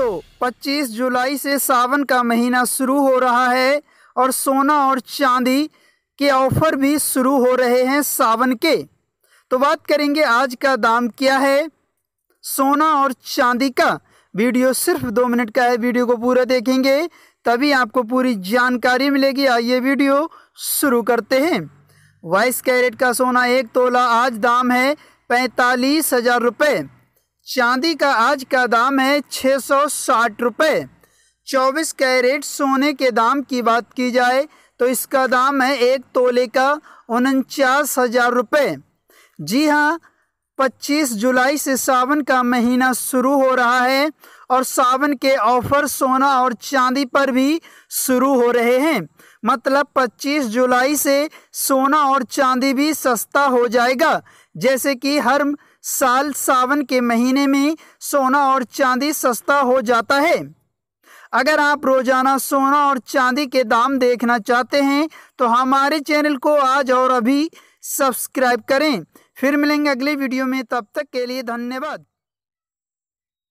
दोस्तों 25 जुलाई से सावन का महीना शुरू हो रहा है और सोना और चांदी के ऑफर भी शुरू हो रहे हैं सावन के तो बात करेंगे आज का दाम क्या है सोना और चांदी का वीडियो सिर्फ दो मिनट का है वीडियो को पूरा देखेंगे तभी आपको पूरी जानकारी मिलेगी आइए वीडियो शुरू करते हैं बाईस कैरेट का सोना एक तोला आज दाम है पैंतालीस हज़ार रुपये चांदी का आज का दाम है छः सौ साठ रुपये चौबीस कैरेट सोने के दाम की बात की जाए तो इसका दाम है एक तोले का उनचास हज़ार रुपये जी हाँ पच्चीस जुलाई से सावन का महीना शुरू हो रहा है और सावन के ऑफर सोना और चांदी पर भी शुरू हो रहे हैं मतलब 25 जुलाई से सोना और चांदी भी सस्ता हो जाएगा जैसे कि हर साल सावन के महीने में सोना और चांदी सस्ता हो जाता है अगर आप रोज़ाना सोना और चांदी के दाम देखना चाहते हैं तो हमारे चैनल को आज और अभी सब्सक्राइब करें फिर मिलेंगे अगले वीडियो में तब तक के लिए धन्यवाद